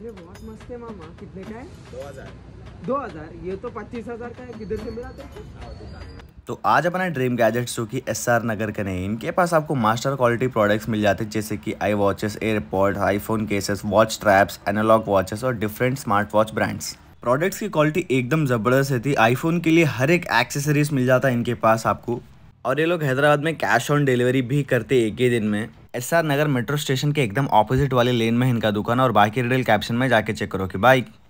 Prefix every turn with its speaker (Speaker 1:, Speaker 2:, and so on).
Speaker 1: अरे बहुत मस्त है मामा कितने का है दो हजार दो हजार ये तो पच्चीस हजार का है किधर से मिला तो
Speaker 2: तो आज अपना ड्रीम गैजेट्स जो कि एस आर नगर के नहीं इनके पास आपको मास्टर क्वालिटी प्रोडक्ट्स मिल जाते हैं जैसे कि i watches AirPods iPhone cases watch straps analogue watches और different smart watch brands products की क्वालिटी एकदम ज़बरदस्त है थी आईफोन के लिए हर एक एक्सेसरीज मिल जाता है इनके पास आपको और ये लोग हैदराबाद में कैश ऑन डिलीवरी भी करते एक ही दिन में एस नगर मेट्रो स्टेशन के एकदम ऑपोजिट वाले लेन में इनका दुकान और बाकी रिटेल कैप्शन में जाके चेक करो कि बाइक